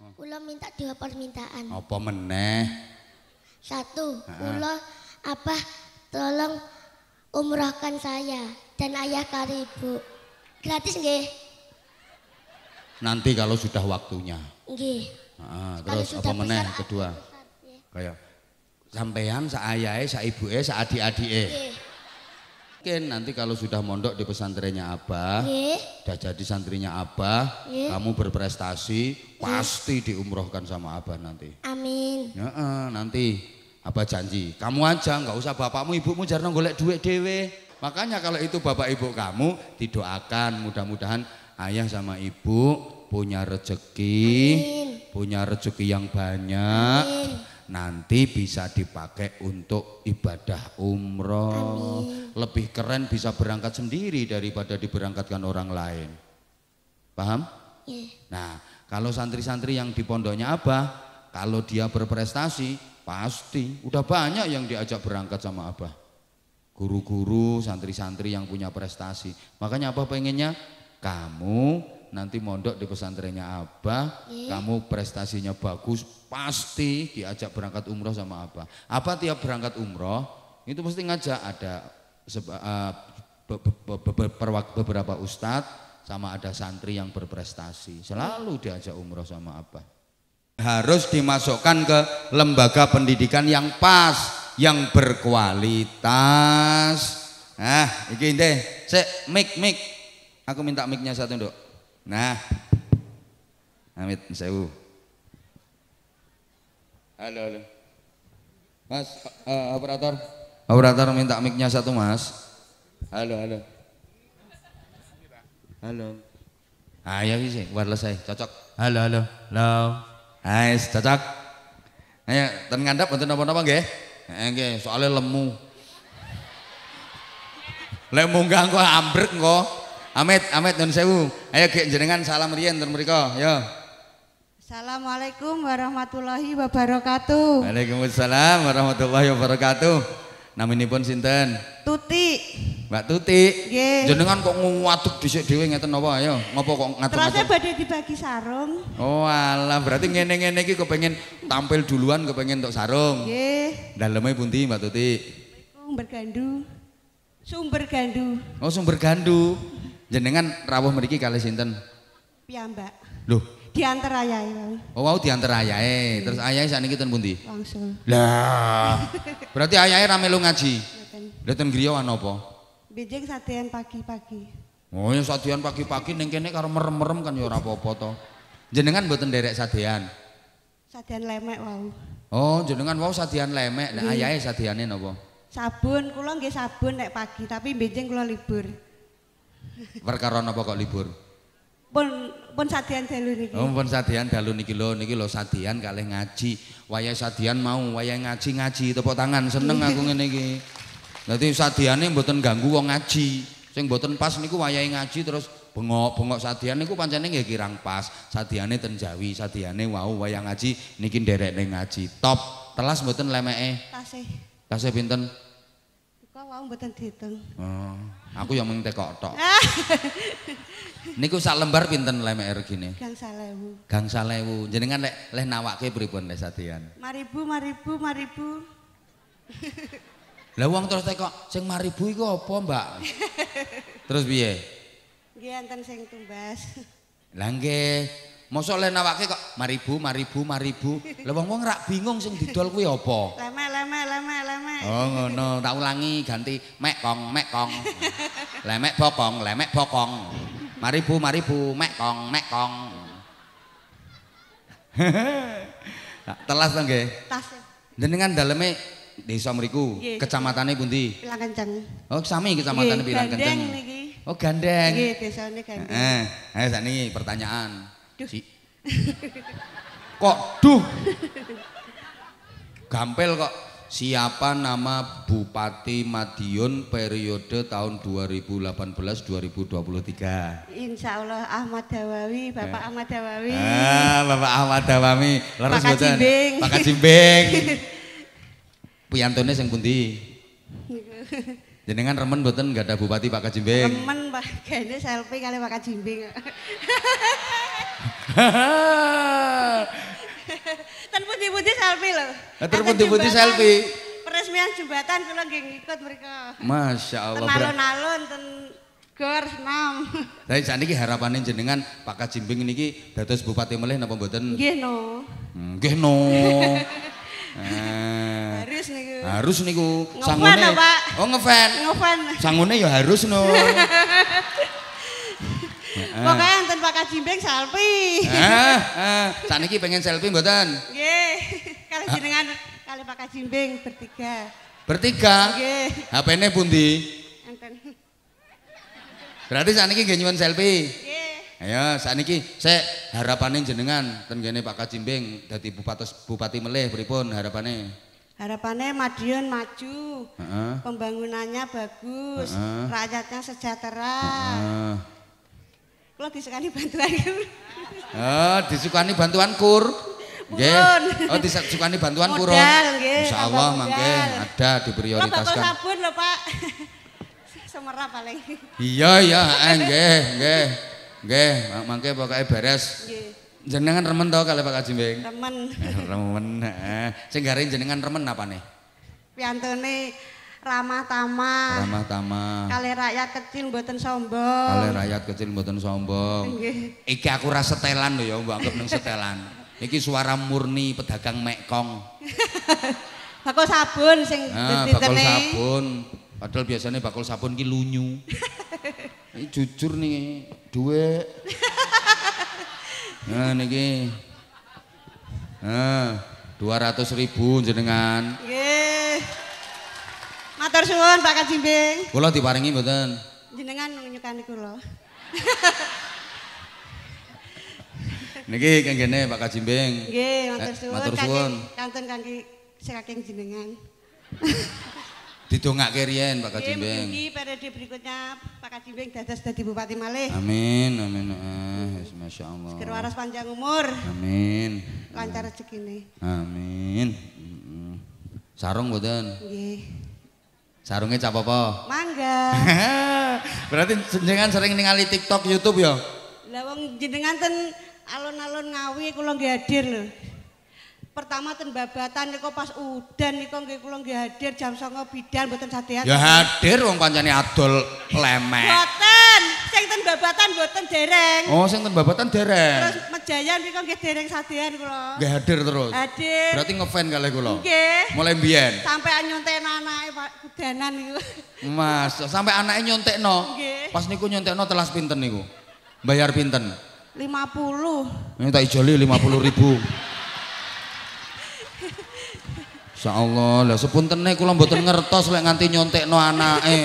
Hmm. Kula minta dua permintaan. Apa meneh? Satu, kula Abah tolong umrohkan saya dan ayah karo ibu. Gratis nggih? Nanti kalau sudah waktunya. Nggih. Nah, terus apa meneh kedua? Besar, ya. Kayak sampean sak ayahe, sak ibuke, sak adik-adike. Mungkin nanti kalau sudah mondok di pesantrennya Abah, sudah jadi santrinya Abah, Ye. kamu berprestasi, Ye. pasti diumrohkan sama Abah nanti. Amin. Ya, eh, nanti Abah janji, kamu aja nggak usah bapakmu ibumu jarang golek duit dewe. Makanya kalau itu bapak ibu kamu didoakan mudah-mudahan ayah sama ibu punya rezeki, punya rezeki yang banyak. Amin nanti bisa dipakai untuk ibadah umroh. Amin. Lebih keren bisa berangkat sendiri daripada diberangkatkan orang lain. Paham? Yeah. Nah, kalau santri-santri yang di pondoknya Abah, kalau dia berprestasi, pasti udah banyak yang diajak berangkat sama Abah. Guru-guru, santri-santri yang punya prestasi. Makanya Abah pengennya kamu nanti mondok di pesantrennya Abah, yeah. kamu prestasinya bagus, pasti diajak berangkat umroh sama Abah. Apa tiap berangkat umroh itu mesti ngajak ada seba, uh, be, be, be, beberapa ustadz sama ada santri yang berprestasi. Selalu diajak umroh sama Abah. Harus dimasukkan ke lembaga pendidikan yang pas, yang berkualitas. Ah, ini deh, cek mik, mik, Aku minta miknya satu, Dok. Nah. Amit sewu. Halo, halo. Mas, uh, operator. Operator minta miknya satu, Mas. Halo, halo. Halo. Ayo sih, wireless saya cocok. Halo, halo. Halo. Hai, ah, cocok. Ayo, ten ngandap wonten napa-napa nggih? Eh, nggih, soalnya lemu. Lemu ganggu kok ambrek kok. Amit, amit dan sewu. Ayo gek jenengan salam riyen tur mereka, ya. Assalamualaikum warahmatullahi wabarakatuh. Waalaikumsalam warahmatullahi wabarakatuh. Naminipun sinten? Tuti. Mbak Tuti. Nggih. Jenengan kok di dhisik dhewe ngeten napa ayo. Ngopo kok ngatur? Terusnya badhe dibagi sarung. Oh, alah berarti ngene-ngene iki kepengin tampil duluan kepengin untuk sarung. Nggih. Daleme pundi Mbak Tuti? Waalaikumsalam bergandu. Sumber gandu. Oh, sumber gandu. Jenengan rawuh meriki kali sinten? Piyambak. Loh, diantar ayah wae. Oh, wow diantar ayahe. Iya. Terus ayahe ini ten pundi? Langsung. Lah. Berarti ayahe rame lo ngaji. Mboten. griya ana apa? Bijing satian pagi-pagi. Oh, ya satian pagi-pagi ning kene karo merem-merem kan ya ora apa-apa to. Jenengan mboten derek satian. Satian lemek wow. Oh, jenengan wau satian lemek. Nah, ayahe sadeane napa? Sabun, kula nggih sabun nek pagi, tapi Beijing kula libur. Perkara napa kok libur? Pun pun sadian dalu niki. Oh, pun sadian dalu niki lho, niki lho sadian kalih ngaji. Wayah sadian mau, wayah ngaji ngaji tepuk tangan seneng aku ngene iki. Dadi sadiane mboten ganggu wong ngaji. Sing mboten pas niku wayahe ngaji terus bengok-bengok sadian niku pancene nggih kirang pas. Sadiane tenjawi, Jawi, sadiane wau wayah ngaji niki nderekne ngaji. Top. Telas mboten lemeke? Tasih. Tasih pinten? wau mboten diteng. Oh, aku yang mung tekok tok. Ah. Niku sak lembar pinten lemek regine? Gang 1000. Gang 1000. Jenengan lek leh nawake pripun lek sadian? 5000, 5000, 5000. Lah wong terus tekok, sing 5000 iku apa, Mbak? terus piye? Nggih enten sing tumbas. Lah nggih, Mosok le nawake kok mari bu, mari bu, mari bu. Lah wong wong rak bingung sing didol kuwi apa? Lemek, lemek, lemek, lemek. Oh ngono, tak ulangi ganti mek kong, mek kong. Lemek bokong, lemek bokong. Mari bu, mari bu, mek kong, mek kong. telas to nggih? Telas. Jenengan daleme desa mriku, kecamatane pundi? Pilang Oh, sami kecamatane Pilang Kenceng. Oh, gandeng. Nggih, desane gandeng. Eh, eh sakniki pertanyaan. Duh. Si. Kok duh? gampel kok. Siapa nama Bupati Madiun periode tahun 2018-2023? Insya Allah Ahmad Dawawi, Bapak ya. Ahmad Dawawi. Ah, Bapak Ahmad Dawawi. Leres Pak Kacimbing Pak Kajimbing. Piyantone sing pundi? Jenengan remen boten nggak ada bupati Pak Kajimbing? Remen Pak, kayaknya selfie kali Pak Kajimbing. Ten putih-putih selfie loh. terputih putih selfie. Peresmian jembatan kula nggih ngikut mereka. Masya Allah. Ten alun-alun ten gor senam. Tapi saat ini harapannya jenengan Pak Kajimbing ini datus bupati melih napa mboten? Nggih no. no. Eh. harus niku. Harus niku. Sangune. Oh ngefan. Ngefan. Sangune ya harus no. Pokoknya yang ah. Pak Kajimbing selfie. Heeh, ah, ini ah. pengen selfie buatan. Iya. Kali jenengan kali Pak Kajimbing bertiga. Bertiga? Iya. hp ini pundi? Enten. Berarti saniki ini nyuwun selfie. Iya. Ayo saniki saya harapannya jenengan tentang Pak Kajimbing dari bupati bupati meleh, pripun harapannya. Harapannya Madiun maju, pembangunannya bagus, uh rakyatnya sejahtera. Kalo disukani bantuan kur. Oh, disukani bantuan kur. Pun. Oh, disukani bantuan kur. Modal, gitu. Insya mangke ada diprioritaskan. Kalo bapak sabun loh pak. Semerah paling. Iya, iya, enge, enge. Enge, mangke pokoknya beres. Jenengan remen tau kali Pak Haji Beng? Remen. Remen. Sehingga jenengan remen apa nih? ramah tamah ramah tamah kali rakyat kecil mboten sombong kali rakyat kecil mboten sombong iki aku ra setelan lho ya mbok anggap nang setelan iki suara murni pedagang mekong bakul sabun sing nah, bakul sabun padahal biasanya bakul sabun iki lunyu ini jujur nih duwe nah niki nah 200 ribu jenengan suwun Pak Kajimbing. Kula diparingi mboten. Jenengan nyukani kula. Niki kenggene Pak Kajimbing. Nggih, matur eh, suwun. Matur suwun. Kantun saking jenengan. Didongake riyen Pak Kajimbing. Nggih, periode berikutnya Pak Kajimbing dados dadi bupati malih. Amin, amin. Ah, Masya Allah. Seger waras panjang umur. Amin. Lancar rezekine. Amin. Sarung mboten? Nggih. Sarungnya cap apa? Mangga. Berarti jenengan sering ningali TikTok YouTube ya? Lah wong jenengan ten alon-alon ngawi kula nggih hadir lho. pertama ten babatan niku pas udan niku nggih kula nggih hadir jam 09.00 bidan mboten sadean. Ya hadir wong pancene adol lemek. Mboten, sing ten babatan mboten dereng. Oh, sing ten babatan dereng. Terus mejayan niku nggih dereng sadean kula. Nggih hadir terus. Hadir. Berarti ngefan kalih kula. Nggih. Mulai mbiyen. Sampai nyonten anake Pak Kudanan niku. Mas, sampai anake nyontekno. Nggih. Pas niku nyontekno telas pinten niku? Bayar pinten? 50. Ini tak ijoli 50 ribu. Insyaallah lah sepunten nek kula mboten ngertos lek nganti nyontekno anake.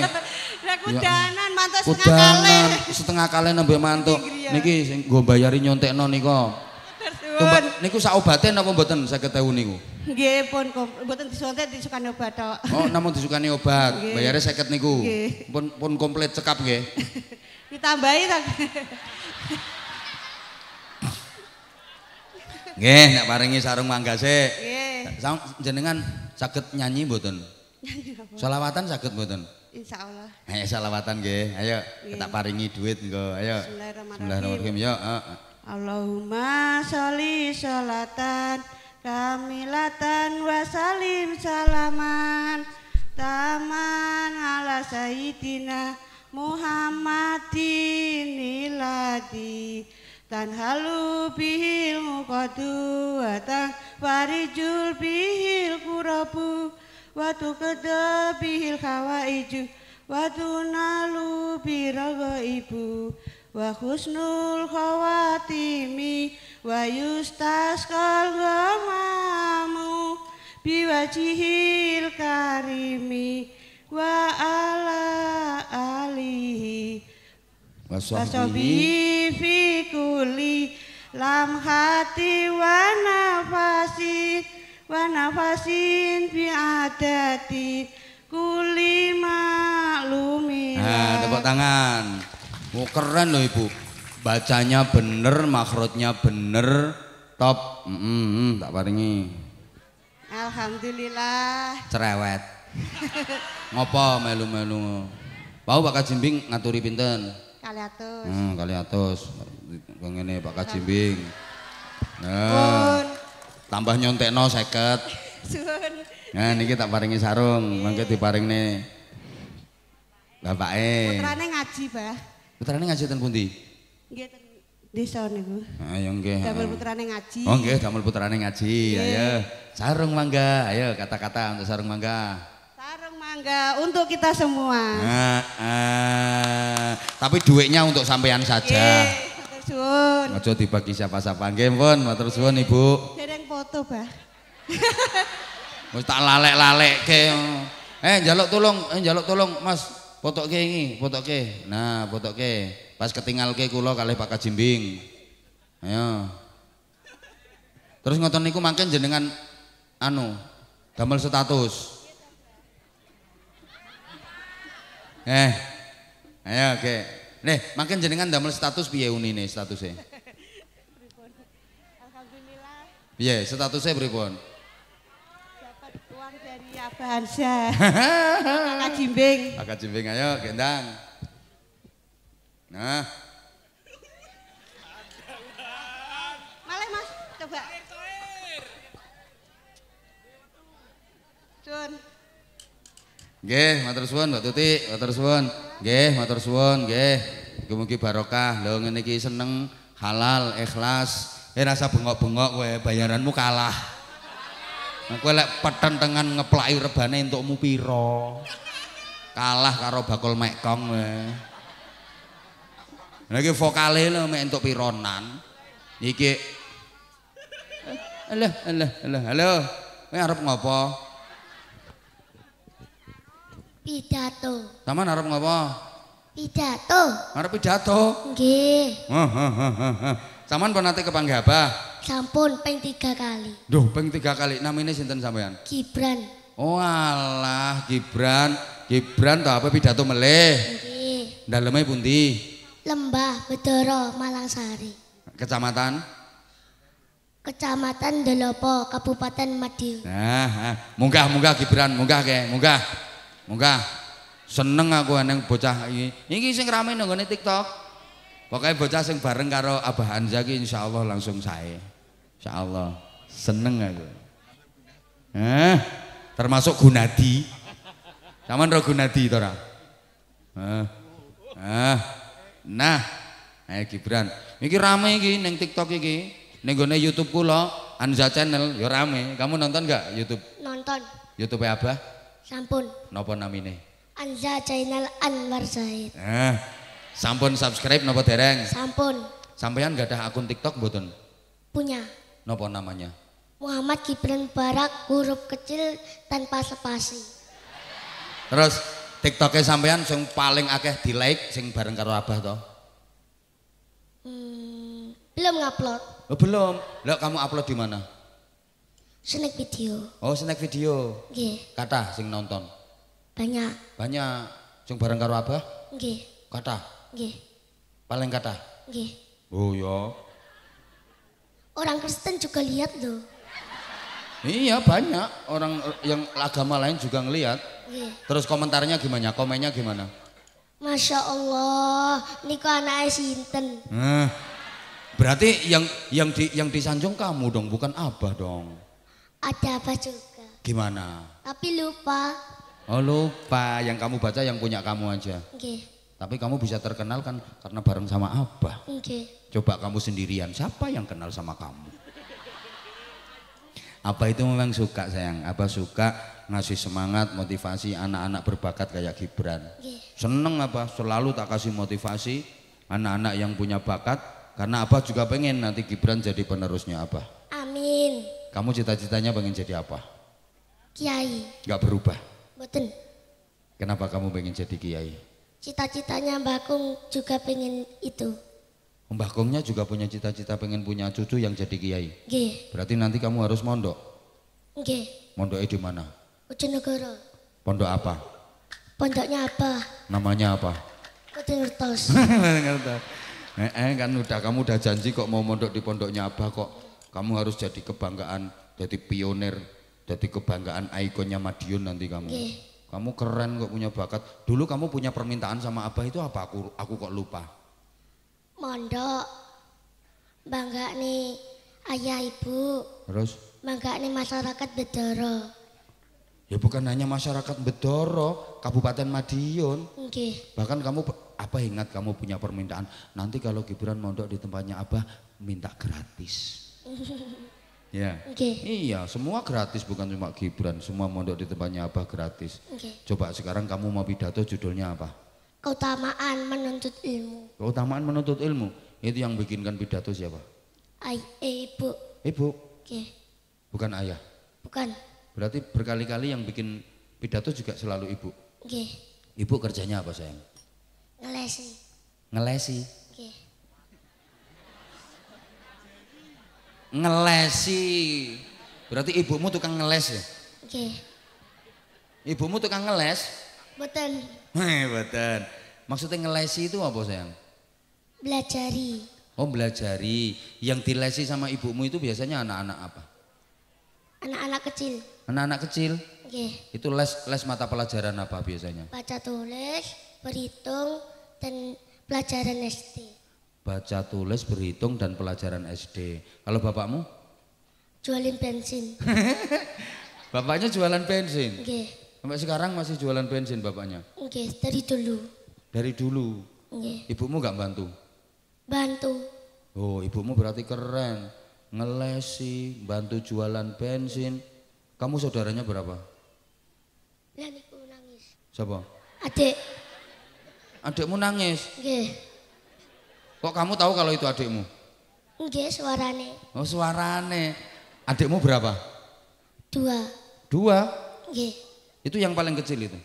Lah kudanan mantu setengah kali. Setengah kali nembe mantu. Niki sing nggo bayari nyontekno niko. Tumpet niku sak obate napa mboten 50.000 niku? Nggih pun mboten disontek disukani obat tok. Oh namung disukani obat. Bayare 50 niku. Pun pun komplit cekap nggih. Ditambahi ta. Nggih nek paringi sarung manggase. Nggih. jenengan sakit nyanyi mboten? Salawatan sakit mboten? Insya Allah. Ayo salawatan nggih. Ayo kita paringi duit nggih. Ayo. Bismillahirrahmanirrahim. Ya. Allahumma sholli sholatan kamilatan wa salim salaman taman ala sayyidina Muhammadin iladi Tan halu bihil mukadu atang Farijul bihil kurabu Watu keda bihil kawa iju Watu nalu biraga ibu Wa khusnul khawatimi Wa yustas kalgamamu Biwajihil karimi Wa ala alihi Wasohbihi fi kuli lam hati wa wanafasin wa nafasin fi adati kuli maklumin. Nah, tepuk tangan. Oh, keren loh Ibu. Bacanya bener, makrotnya bener, top. Mm -mm, tak paringi. Alhamdulillah. Cerewet. Ngopo melu-melu. Bau bakal jimbing ngaturi pinten? Kaliatus, atus. Hmm, kali atus. Kau Pak Kajimbing. Nah, tambah nyontekno seket. Suwun. Nah, ini kita paringi sarung, mangke bapak eh, Putrane ngaji, Bah. Putrane ngaji ten pundi? Nggih ten desa niku. Ha nah, ya nggih. Damel putrane ngaji. Oh nggih, damel putrane ngaji. Ayo, sarung mangga. Ayo kata-kata untuk sarung mangga tangga untuk kita semua. Nah, eh, tapi duitnya untuk sampean saja. Ojo dibagi siapa-siapa. Nggih, pun matur suwun, Ibu. Dereng foto, Bah. Wis tak lalek-lalekke. Eh, njaluk tolong, eh njaluk tolong, Mas. ini, iki, fotoke. Nah, fotoke. Pas ketinggalke kula kalih Pak Kajimbing. Ayo. Terus ngoten niku mangke jenengan anu, damel status. Eh. Ayo oke. Nih, makin jenengan damel status piye unine statusnya? Alhamdulillah. Piye statusnya pripun? Dapat uang dari Abah Hansa. Kakak Jimbing. Kakak Jimbing ayo gendang. Nah. Malah Mas, coba. Cun. Gih, matur suwun Mbak Tuti, matur suwun. Gih, matur suwun, nggih. Mugi-mugi barokah. Lho ngene iki seneng, halal, ikhlas. Eh rasa bengok-bengok kowe bayaranmu kalah. Nah, kowe lek petentengan ngeplaki rebane entukmu pira? Kalah karo bakul mekong kowe. Lha iki vokale lho mek entuk pironan. Iki Alah, alah, alah, halo. Kowe arep ngopo? Pidato. Taman narap ngapa? Pidato. narap pidato? Nggih. Taman pernah nate apa? Sampun peng tiga kali. Duh, peng tiga kali. namanya sinten sampean? Gibran. Oh alah, Gibran. Gibran tau apa pidato meleh? oke dalamnya bunti Lembah Bedoro Malangsari. Kecamatan? Kecamatan Delopo, Kabupaten Madiun. Nah, ah. munggah munggah Gibran, munggah ke, munggah. Munggah. Seneng aku neng bocah ini. Iki sing rame nang TikTok. Pokoknya bocah sing bareng karo Abah Hanza insya Allah langsung saya. Insya Allah seneng aku. Eh, termasuk Gunadi. Taman ro Gunadi to ora? Heh. Nah, ayo Gibran. Iki rame iki neng TikTok iki. Ning YouTube kula Anza Channel yo rame. Kamu nonton gak YouTube? Nonton. YouTube apa? Sampun. nama namine? Anza Channel Anwar Said. Eh, sampun subscribe nopo dereng? Sampun. gak ada akun TikTok mboten? Punya. Nopo namanya? Muhammad Gibran Barak huruf kecil tanpa spasi. Terus TikToknya sampeyan yang paling akeh di like sing bareng karo Abah toh? Hmm, belum ngupload. Oh, belum. Lo kamu upload di mana? Snack video. Oh, snack video. Nggih. Kathah sing nonton. Banyak. Banyak. Sing bareng karo Abah? Nggih. Kathah. Nggih. Paling kathah? Nggih. Oh ya. Orang Kristen juga lihat loh. Iya banyak orang yang agama lain juga ngelihat. Nggih. Terus komentarnya gimana? Komennya gimana? Masya Allah, niku anaknya sinten. Nah, berarti yang yang di yang disanjung kamu dong, bukan Abah dong. Ada apa juga. Gimana? Tapi lupa. Oh lupa, yang kamu baca yang punya kamu aja. Oke. Tapi kamu bisa terkenal kan karena bareng sama apa? Oke. Coba kamu sendirian, siapa yang kenal sama kamu? Apa itu memang suka sayang, apa suka ngasih semangat, motivasi anak-anak berbakat kayak Gibran. Oke. Seneng apa? selalu tak kasih motivasi anak-anak yang punya bakat karena apa juga pengen nanti Gibran jadi penerusnya apa? Amin. Kamu cita-citanya pengen jadi apa? Kiai. Gak berubah? Betul. Kenapa kamu pengen jadi kiai? Cita-citanya Mbah Kung juga pengen itu. Mbah Kungnya juga punya cita-cita pengen punya cucu yang jadi kiai? Gih. Berarti nanti kamu harus mondok? Gih. Mondoknya di mana? Bojonegoro. Pondok apa? Pondoknya apa? Namanya apa? Bojongertos. Bojongertos. Eh, eh, kan udah kamu udah janji kok mau mondok di pondoknya apa kok kamu harus jadi kebanggaan, jadi pionir, jadi kebanggaan ikonnya Madiun nanti kamu. Okay. Kamu keren kok punya bakat. Dulu kamu punya permintaan sama Abah itu apa? Aku aku kok lupa. Mondo, Bangga nih ayah ibu. Terus? Bangga nih masyarakat Bedoro. Ya bukan hanya masyarakat Bedoro, Kabupaten Madiun. Okay. Bahkan kamu apa ingat kamu punya permintaan nanti kalau Gibran mondok di tempatnya Abah minta gratis. Ya. Okay. Iya, semua gratis bukan cuma Gibran, semua mondok di tempatnya apa gratis. Okay. Coba sekarang kamu mau pidato judulnya apa? Keutamaan menuntut ilmu. Keutamaan menuntut ilmu. Itu yang bikinkan pidato siapa? Ay, eh, ibu. Ibu. Oke. Okay. Bukan ayah. Bukan. Berarti berkali-kali yang bikin pidato juga selalu ibu. Oke. Okay. Ibu kerjanya apa sayang? Ngelesi. Ngelesi. Ngelesi. Berarti ibumu tukang ngeles ya? Oke. Okay. Ibumu tukang ngeles? Betul. Hei, betul. Maksudnya ngelesi itu apa sayang? Belajari. Oh belajari. Yang dilesi sama ibumu itu biasanya anak-anak apa? Anak-anak kecil. Anak-anak kecil? Oke. Okay. Itu les les mata pelajaran apa biasanya? Baca tulis, berhitung, dan pelajaran SD baca tulis berhitung dan pelajaran SD kalau bapakmu jualin bensin bapaknya jualan bensin Okay. sampai sekarang masih jualan bensin bapaknya okay, dari dulu dari dulu Okay. ibumu gak bantu bantu oh ibumu berarti keren ngelesi bantu jualan bensin kamu saudaranya berapa nangis. Siapa? Adik. Adikmu nangis? Nggih. Kok kamu tahu kalau itu adikmu? Enggak, suarane. Oh, suarane. Adikmu berapa? Dua. Dua? Enggak. Itu yang paling kecil itu?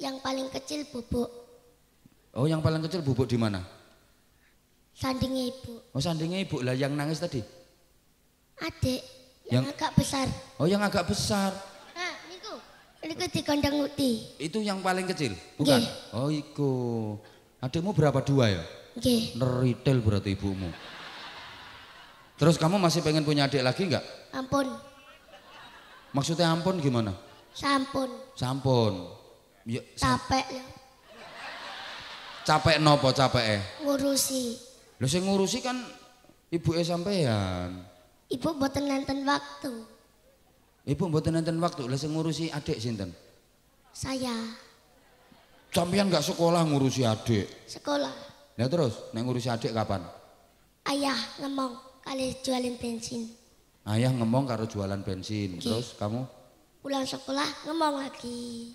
Yang paling kecil bubuk. Oh, yang paling kecil bubuk di mana? Sandingnya ibu. Oh, sandingnya ibu lah yang nangis tadi? Adik. Yang, yang agak besar. Oh, yang agak besar. Nah, niku. Niku di kandang uti. Itu yang paling kecil, bukan? Nggih. Oh, iku. Adikmu berapa dua ya? Oke. Okay. Neritel berarti ibumu. Terus kamu masih pengen punya adik lagi nggak? Ampun. Maksudnya ampun gimana? Sampun. Sampun. Ya, sam capek ya. Capek nopo capek eh? Ngurusi. Lu sih ngurusi kan ibu eh sampean. Ibu buat nenten waktu. Ibu buat nenten waktu. lu sih ngurusi adik sinten? Saya. Sampeyan nggak sekolah ngurusi adik? Sekolah. Nah terus, neng ngurusi adik kapan? Ayah ngomong kali jualin bensin. Ayah ngomong karo jualan bensin. Gih. Terus kamu? Pulang sekolah ngomong lagi.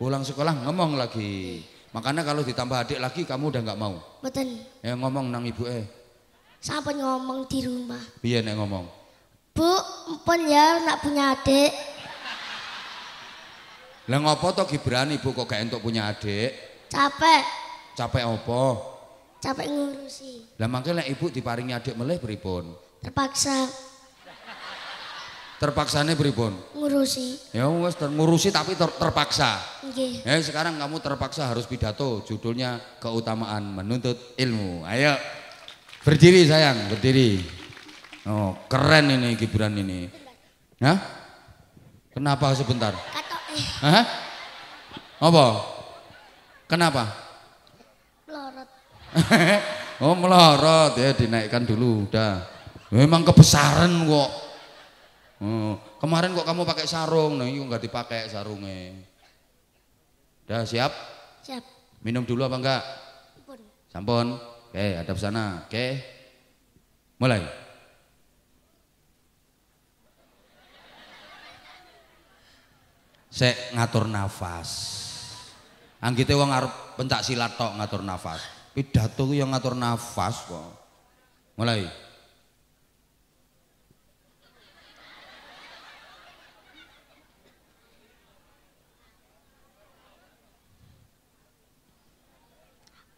Pulang sekolah ngomong lagi. Makanya kalau ditambah adik lagi kamu udah nggak mau. Betul. Ya ngomong nang ibu eh. Sampai ngomong di rumah. Biar neng ngomong. Bu, empon ya nak punya adik. Lah ngopo to Gibran ibu kok gak entuk punya adik? Capek. Capek apa? Capek ngurusi. Lah mangke lek ibu diparingi adik melih pripun? Terpaksa. Terpaksane pripun? Ngurusi. Ya wis ngurusi tapi ter terpaksa. Nggih. Okay. Eh, ya sekarang kamu terpaksa harus pidato judulnya keutamaan menuntut ilmu. Ayo. Berdiri sayang, berdiri. Oh, keren ini Gibran ini. Hah? Kenapa sebentar? Kata Hah? Apa? Kenapa? Melorot. oh melorot ya dinaikkan dulu udah. Memang kebesaran kok. Oh, kemarin kok kamu pakai sarung, nah ini iya, nggak dipakai sarungnya. Udah siap? Siap. Minum dulu apa enggak? Sampun. Sampun. Oke, ada sana. Oke. Mulai. sek ngatur nafas. Anggite wong arep pencak silat tok ngatur nafas. Pidato ku yang ngatur nafas kok. Mulai.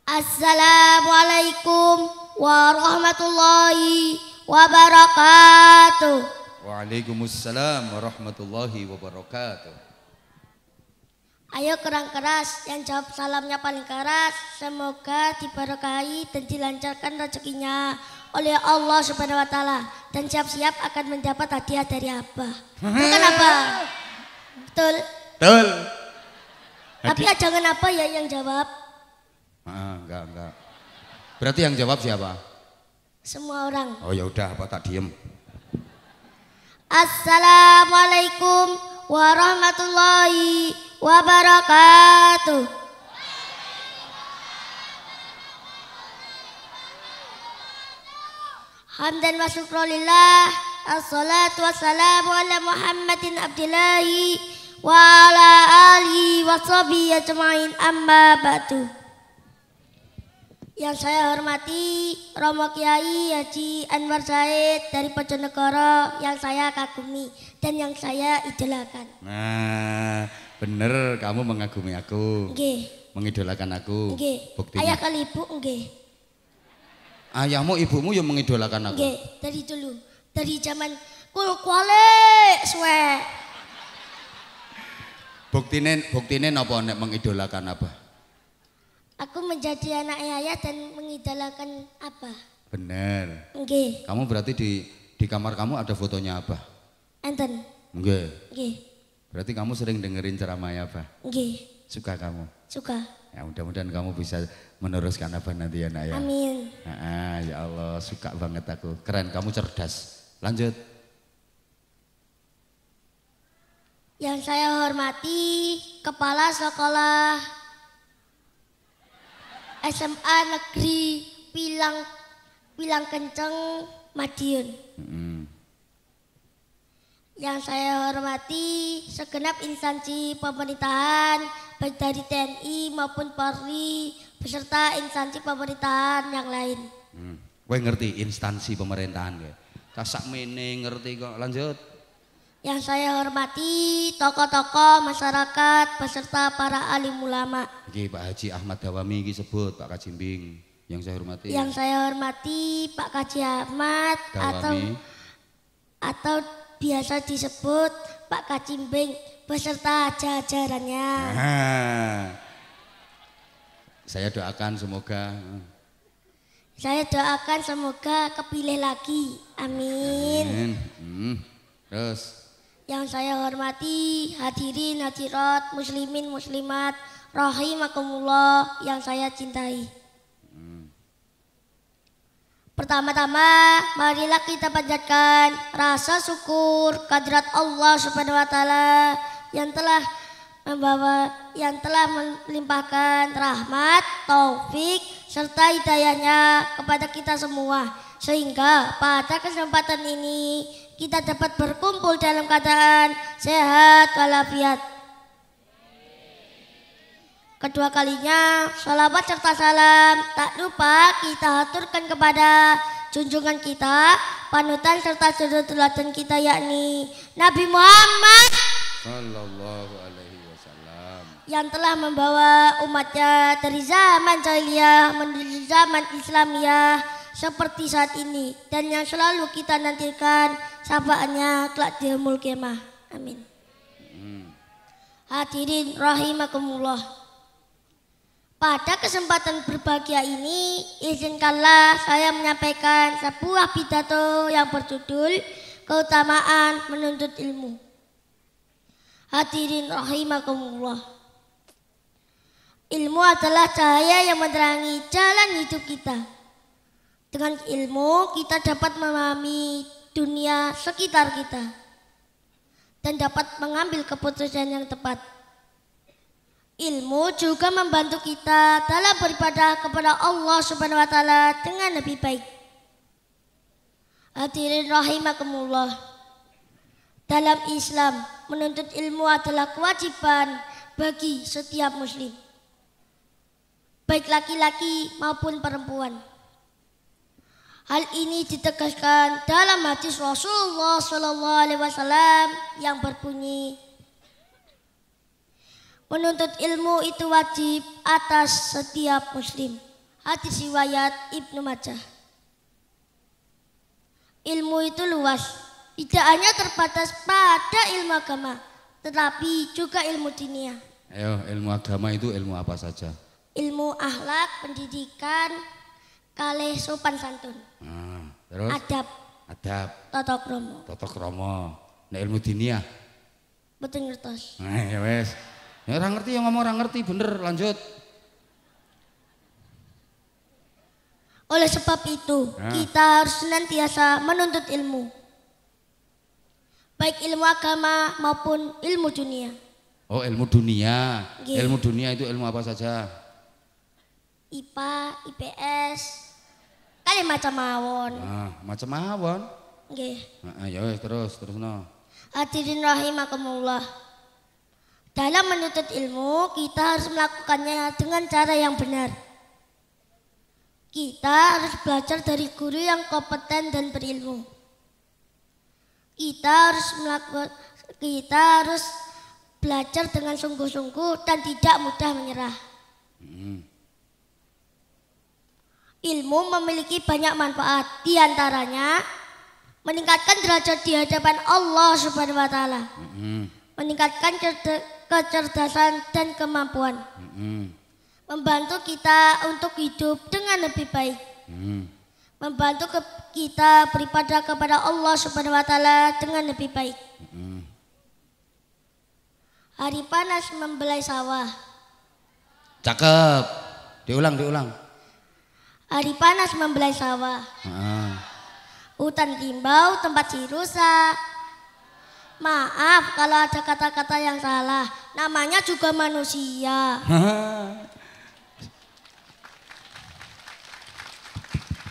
Assalamualaikum warahmatullahi wabarakatuh. Waalaikumsalam warahmatullahi wabarakatuh. Ayo kerang keras, yang jawab salamnya paling keras. Semoga diberkahi dan dilancarkan rezekinya oleh Allah Subhanahu wa taala dan siap-siap akan mendapat hadiah dari Abah. Bukan Abah. Betul. Betul. Tapi Hadi... jangan apa ya yang jawab. Ah, enggak, enggak. Berarti yang jawab siapa? Semua orang. Oh ya udah, apa tak diem? Assalamualaikum warahmatullahi wabarakatuh. Hamdan wa syukrulillah Assalatu wassalamu ala Muhammadin abdillahi Wa ala alihi wa sahbihi ajma'in amma ba'du Yang saya hormati Romo Kiai Haji Anwar Said dari Bojonegoro yang saya kagumi dan yang saya idolakan. Nah, Bener, kamu mengagumi aku. Oke. Mengidolakan aku. Oke. Buktinya. Ayah kali ibu oke. Ayahmu ibumu yang mengidolakan aku. Oke, dari dulu. Dari zaman kul kuale suwe. Buktinya, buktinya apa yang mengidolakan apa? Aku menjadi anak ayah dan mengidolakan apa? Bener. Oke. Kamu berarti di di kamar kamu ada fotonya apa? Enten. Oke. Oke. Berarti kamu sering dengerin ceramahnya apa? Nggih. Suka kamu? Suka. Ya mudah-mudahan kamu bisa meneruskan apa nanti ya nak ya. Amin. Nah, ya Allah suka banget aku. Keren kamu cerdas. Lanjut. Yang saya hormati Kepala Sekolah SMA Negeri Pilang Pilang Kenceng Madiun. Hmm. Yang saya hormati segenap instansi pemerintahan baik dari TNI maupun Polri beserta instansi pemerintahan yang lain. Hmm. Gue ngerti instansi pemerintahan gue. Kasak mene ngerti kok lanjut. Yang saya hormati tokoh-tokoh masyarakat beserta para alim ulama. Oke, Pak Haji Ahmad Dawami disebut Pak Kacimbing Yang saya hormati. Yang saya hormati Pak Kaji Ahmad Dawami. atau atau biasa disebut Pak Kacimbing beserta jajarannya. Nah, saya doakan semoga saya doakan semoga kepilih lagi. Amin. Amin. Hmm. Terus yang saya hormati hadirin hadirat muslimin muslimat rahimakumullah yang saya cintai. Pertama-tama, marilah kita panjatkan rasa syukur kehadirat Allah Subhanahu wa taala yang telah membawa yang telah melimpahkan rahmat, taufik serta hidayahnya kepada kita semua sehingga pada kesempatan ini kita dapat berkumpul dalam keadaan sehat walafiat. Kedua kalinya, salawat serta salam tak lupa kita haturkan kepada junjungan kita, panutan serta sudut teladan kita yakni Nabi Muhammad Sallallahu Alaihi Wasallam yang telah membawa umatnya dari zaman jahiliyah menuju zaman Islamiyah seperti saat ini dan yang selalu kita nantikan sapaannya kelak di Amin. Hmm. Hadirin rahimakumullah. Pada kesempatan berbahagia ini, izinkanlah saya menyampaikan sebuah pidato yang berjudul Keutamaan Menuntut Ilmu. Hadirin rahimakumullah. Ilmu adalah cahaya yang menerangi jalan hidup kita. Dengan ilmu kita dapat memahami dunia sekitar kita dan dapat mengambil keputusan yang tepat. Ilmu juga membantu kita dalam beribadah kepada Allah Subhanahu wa taala dengan lebih baik. Hadirin rahimakumullah. Dalam Islam, menuntut ilmu adalah kewajiban bagi setiap muslim. Baik laki-laki maupun perempuan. Hal ini ditegaskan dalam hadis Rasulullah Shallallahu Alaihi Wasallam yang berbunyi, Menuntut ilmu itu wajib atas setiap muslim. Hadis riwayat Ibnu Majah. Ilmu itu luas, tidak hanya terbatas pada ilmu agama, tetapi juga ilmu dunia. Ayo, ilmu agama itu ilmu apa saja? Ilmu akhlak, pendidikan, kale sopan santun. Nah, terus? Adab. Adab. Toto kromo. Toto kromo. Nah, ilmu dunia? Betul ngertos. Nah, ya wes. Ya orang ngerti yang ngomong orang ngerti bener lanjut. Oleh sebab itu nah. kita harus senantiasa menuntut ilmu. Baik ilmu agama maupun ilmu dunia. Oh ilmu dunia. Gini. Ilmu dunia itu ilmu apa saja? IPA, IPS, kali macam mawon. Nah, macam mawon. Nggih. Heeh, nah, ah, ya terus terus no. Hadirin rahimakumullah. Dalam menuntut ilmu, kita harus melakukannya dengan cara yang benar. Kita harus belajar dari guru yang kompeten dan berilmu. Kita harus melakukan kita harus belajar dengan sungguh-sungguh dan tidak mudah menyerah. Hmm. Ilmu memiliki banyak manfaat, diantaranya meningkatkan derajat di hadapan Allah Subhanahu wa taala. Hmm. Meningkatkan cerdas kecerdasan, dan kemampuan. Hmm. Membantu kita untuk hidup dengan lebih baik. Hmm. Membantu ke kita beribadah kepada Allah Subhanahu wa taala dengan lebih baik. Hmm. Hari panas membelai sawah. Cakep. Diulang, diulang. Hari panas membelai sawah. hmm. Hutan timbau, tempat si rusak, Maaf kalau ada kata-kata yang salah. Namanya juga manusia.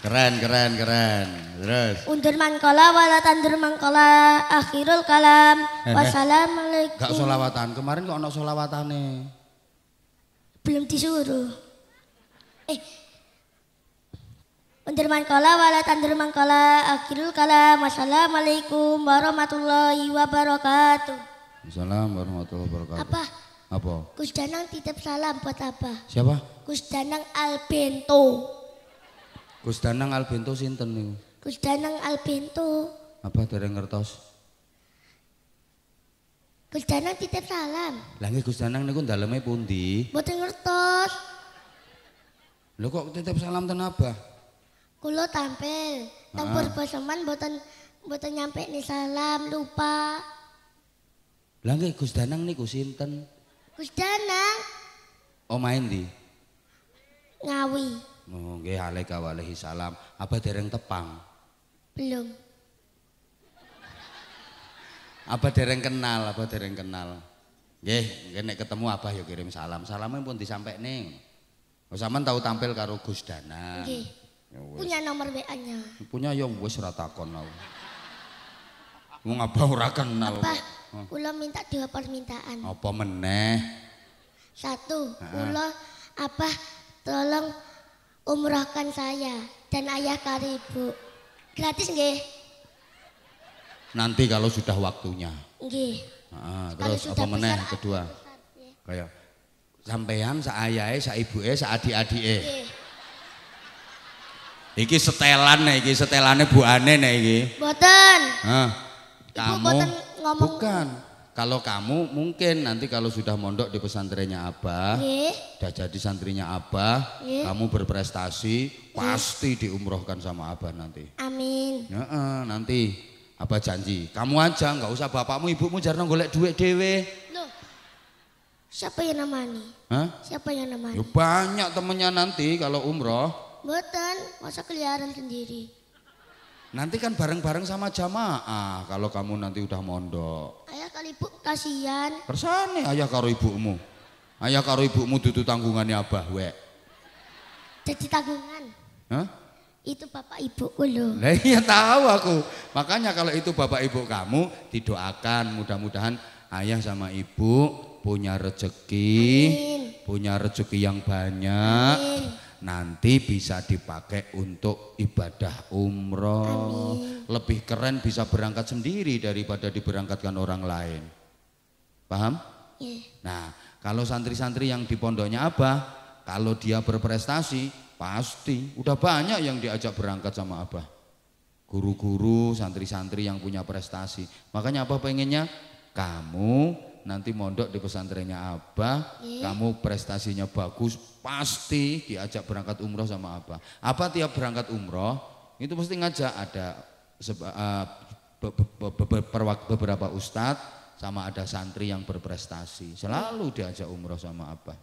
keren, keren, keren. Terus. Undur mangkola wala tandur mangkola akhirul kalam. Eh, eh. Wassalamualaikum. Gak solawatan. Kemarin kok ono solawatane? Belum disuruh. Eh, Undur mangkola wala tandur mangkola akhirul kalam. Assalamualaikum warahmatullahi wabarakatuh. Assalamualaikum warahmatullahi wabarakatuh. Apa? Apa? Gus Danang titip salam buat apa? Siapa? Gus Danang Albento. Gus Danang Albento sinten niku? Gus Danang Albento. Apa dereng ngertos? Gus Danang titip salam. Lah nggih Gus Danang niku daleme pundi? Mboten ngertos. Lho kok titip salam ten apa? Kulo tampil, tempur ah. buatan boten nyampe nih salam lupa. Lah Gus Danang gus sinten? Gus Danang. Oh main di. Ngawi. Oh, nggih alaika walaihi salam. Apa dereng tepang? Belum. Apa dereng kenal, apa dereng kenal? Nggih, nek ketemu apa ya kirim salam. Salamnya pun nih bosaman oh, tahu tampil karo Gus Danang. Ya Punya nomor WA-nya. Punya ya gue serata takon mau Wong apa ora kenal. Apa? minta dua permintaan. Apa meneh? Satu, kula apa tolong umrahkan saya dan ayah kari ibu. Gratis nggih? Nanti kalau sudah waktunya. Nggih. terus apa meneh kedua? Kayak sampean sak ayahe, sak ibuke, sak adik eh Iki setelan nih, iki setelannya Bu Ane nih iki. Boten. Hah. Kamu boten ngomong. Bukan. Kalau kamu mungkin nanti kalau sudah mondok di pesantrennya Abah, sudah jadi santrinya Abah, Ye. kamu berprestasi, Ye. pasti diumrohkan sama Abah nanti. Amin. Ya, nanti Abah janji, kamu aja nggak usah bapakmu ibumu jarno golek duit dewe. Loh, siapa yang namanya? Hah? Siapa yang namanya? Ya banyak temennya nanti kalau umroh. Mboten, masa keliaran sendiri. Nanti kan bareng-bareng sama jamaah kalau kamu nanti udah mondok. Ayah kali ibu kasihan. Persane ayah karo ibumu. Ayah karo ibumu dudu tanggungannya abah wek. Jadi tanggungan. Hah? Itu bapak ibu loh. Nah iya tahu aku. Makanya kalau itu bapak ibu kamu didoakan mudah-mudahan ayah sama ibu punya rezeki, punya rezeki yang banyak. Amin nanti bisa dipakai untuk ibadah umroh. Lebih keren bisa berangkat sendiri daripada diberangkatkan orang lain. Paham? Yeah. Nah, kalau santri-santri yang di pondoknya Abah, kalau dia berprestasi, pasti udah banyak yang diajak berangkat sama Abah. Guru-guru, santri-santri yang punya prestasi. Makanya Abah pengennya kamu nanti mondok di pesantrennya Abah, yeah. kamu prestasinya bagus, pasti diajak berangkat umroh sama Abah. Apa tiap berangkat umroh itu pasti ngajak ada eh, beberapa ustadz sama ada santri yang berprestasi, selalu diajak umroh sama Abah.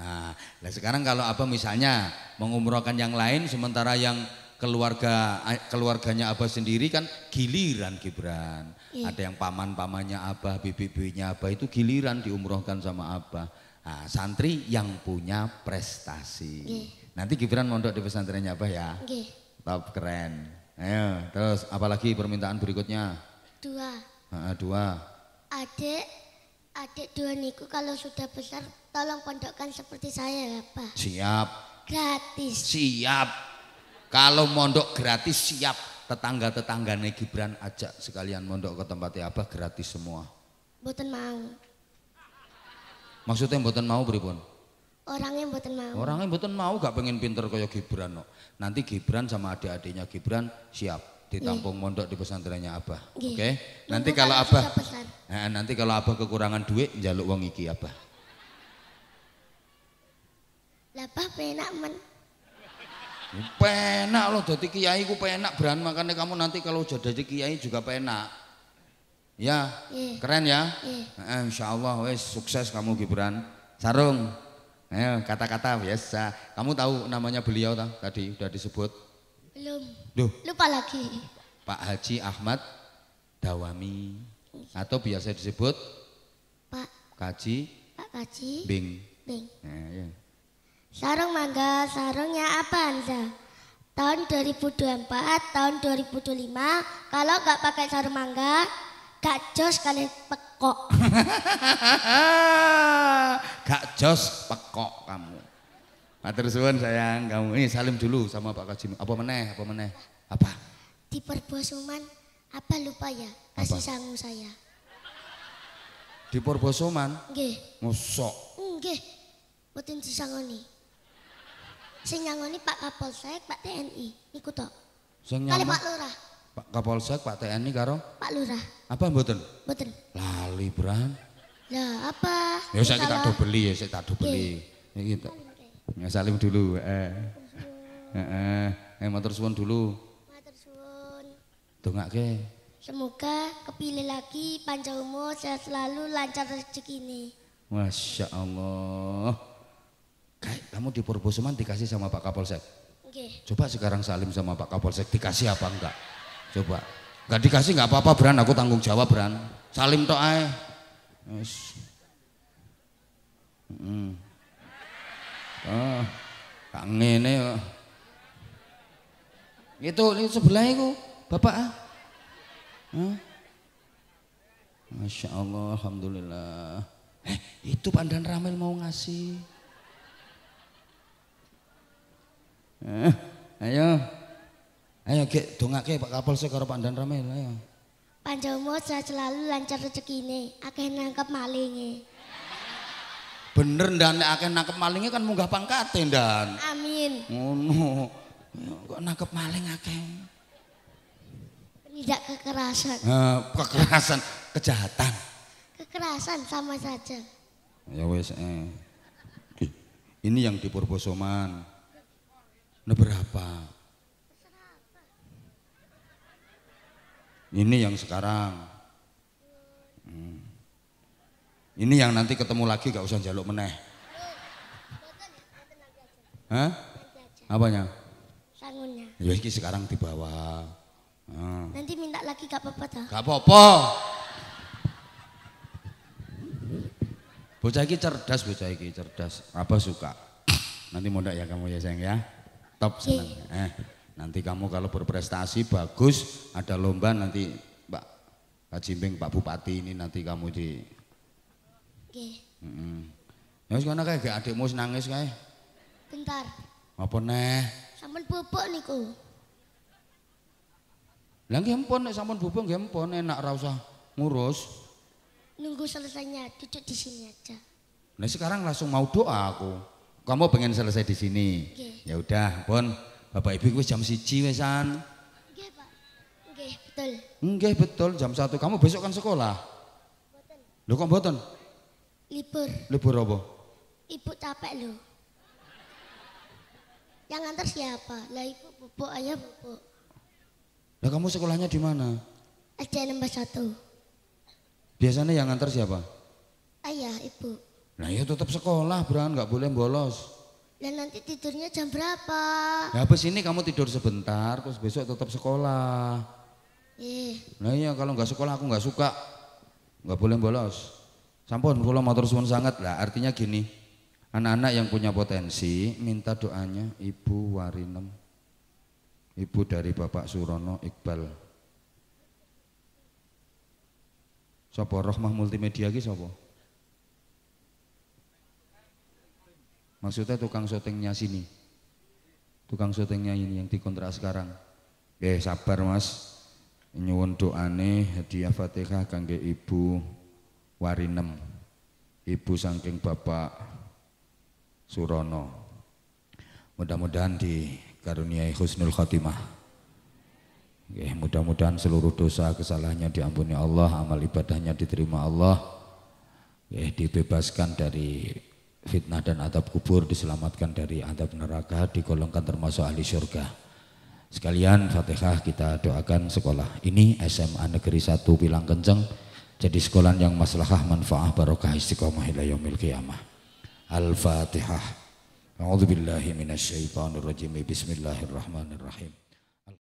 Nah, nah sekarang kalau Abah misalnya mengumrohkan yang lain sementara yang keluarga eh, keluarganya Abah sendiri kan giliran Gibran. Iya. Ada yang paman-pamannya Abah, bibi-bibinya Abah itu giliran diumrohkan sama Abah. Nah, santri yang punya prestasi. Iya. Nanti Gibran mondok di pesantrennya Abah ya. Iya. Top keren. Ayo, terus apalagi permintaan berikutnya? Dua. Ha, dua. Adik, adik dua niku kalau sudah besar tolong pondokkan seperti saya ya Pak. Siap. Gratis. Siap. Kalau mondok gratis siap tetangga-tetanggane Gibran ajak sekalian mondok ke tempatnya apa gratis semua. Mboten mau. Maksudnya mboten mau pripun? Orangnya mboten mau. Orangnya mboten mau gak pengen pinter kaya Gibran no. Nanti Gibran sama adik-adiknya Gibran siap ditampung yeah. mondok di pesantrennya Abah. Oke. Okay? Nanti kalau Abah nah, nanti kalau Abah kekurangan duit jaluk wong iki apa. Lah Abah penak men. Penak loh jadi kiai ku penak beran makanya kamu nanti kalau jadi kiai juga penak. Ya, iya. keren ya. Iya. Eh, insya Allah wes sukses kamu Gibran. Sarung, eh, kata-kata biasa. Ya. Kamu tahu namanya beliau tak? tadi udah disebut? Belum. Duh. Lupa lagi. Pak Haji Ahmad Dawami atau biasa disebut Pak Kaji. Pak Kaji. Bing. Bing. ya. Sarung mangga, sarungnya apa Anza? Tahun 2024, tahun 2025, kalau nggak pakai sarung mangga, gak jos kalian pekok. gak jos pekok kamu. Matur suwun sayang kamu. Ini salim dulu sama Pak Kajim. Apa meneh? Apa meneh? Apa? Di Perbosoman, apa lupa ya? Kasih apa? sangu saya. Di Perbosoman? Nggih. Mosok. Nggih. Mboten disangoni. Sing nyangoni Pak Kapolsek, Pak TNI, niku tok. Sing Kali Pak Lurah. Pak Kapolsek, Pak TNI karo? Pak Lurah. Apa mboten? Mboten. Lali, Bram. Lah, apa? Ya saya tak beli ya, saya tak beli. Iki tok. Ya salim dulu, eh. Heeh. Eh, matur suwun dulu. Matur suwun. Dongake. Semoga kepilih lagi panjang umur, sehat selalu, lancar rezeki ini. Masya Allah. Kayak kamu di Purbosuman dikasih sama Pak Kapolsek. Okay. Coba sekarang salim sama Pak Kapolsek dikasih apa enggak? Coba. Enggak dikasih enggak apa-apa Bran, aku tanggung jawab beran, Salim to ae. Yes. Hmm. Oh, ah, kak ngene kok. Itu sebelah itu, Bapak. Ah. Huh? Masya Allah, Alhamdulillah. Eh, itu Pandan Ramil mau ngasih. Eh, ayo. Ayo tunggak dongake Pak Kapolsek karo Pak Danram ayo. Panjang umur saya selalu lancar rezeki ini, akeh nangkep nih Bener dan nangkep malingnya kan munggah pangkatin dan Amin. Ngono. Kok nangkep maling akeh. Tidak kekerasan. kekerasan, kejahatan. Kekerasan sama saja. Ya wes eh. Ini yang di Purbosoman. Nah berapa? Ini yang sekarang. Hmm. Ini yang nanti ketemu lagi gak usah jaluk meneh. Hah? Apanya? Sangunnya. Ya ini sekarang di bawah. Hmm. Nanti minta lagi gak apa-apa dah. Gak apa-apa. Bocah ini cerdas, bocah ini cerdas. Apa suka? Nanti mau ya kamu ya sayang ya top iya, seneng. Iya. Eh, nanti kamu kalau berprestasi bagus, ada lomba nanti Pak Pak Jimbing, Pak Bupati ini nanti kamu di. Nggih. Heeh. Ya kayak gak adikmu nangis kayak Bentar. Apa neh? Sampun bubuk niku. Lah nggih empon nek sampun bubuk nggih empon enak ra usah ngurus. Nunggu selesainya, duduk di sini aja. Nah sekarang langsung mau doa aku kamu pengen selesai di sini. Ya udah, Bon. Bapak Ibu wis jam siji wesan. Nggih, Pak. Nggih, betul. Nggih, betul jam satu. Kamu besok kan sekolah. Boten. Lho kok boten? Libur. Libur apa? Ibu capek lho. Yang antar siapa? Lah ibu bubuk, ayah bubuk. Lah kamu sekolahnya di mana? SD satu Biasanya yang antar siapa? Ayah, ibu. Nah ya tetap sekolah Bran, nggak boleh bolos. Dan nanti tidurnya jam berapa? Ya habis ini kamu tidur sebentar, terus besok tetap sekolah. Ih. Eh. Nah iya kalau nggak sekolah aku nggak suka, nggak boleh bolos. Sampun kalau matur sangat lah, artinya gini. Anak-anak yang punya potensi minta doanya Ibu Warinem. Ibu dari Bapak Surono Iqbal. Sopo Rohmah Multimedia ki sopo? Maksudnya tukang syutingnya sini. Tukang syutingnya ini yang dikontrak sekarang. Eh sabar mas. Nyuwun nih hadiah Fatihah kangge Ibu Warinem. Ibu saking Bapak Surono. Mudah-mudahan di karuniai husnul Khatimah. Oke, eh, mudah-mudahan seluruh dosa kesalahannya diampuni Allah, amal ibadahnya diterima Allah, Oke, eh, dibebaskan dari fitnah dan atap kubur, diselamatkan dari atap neraka, digolongkan termasuk ahli surga. Sekalian Fatihah kita doakan sekolah ini SMA Negeri 1 Bilang Kenceng jadi sekolah yang maslahah manfaah barokah istiqomah ila yaumil qiyamah. Al-Fatihah. A'udzubillahi minasyaitonirrajim Bismillahirrahmanirrahim.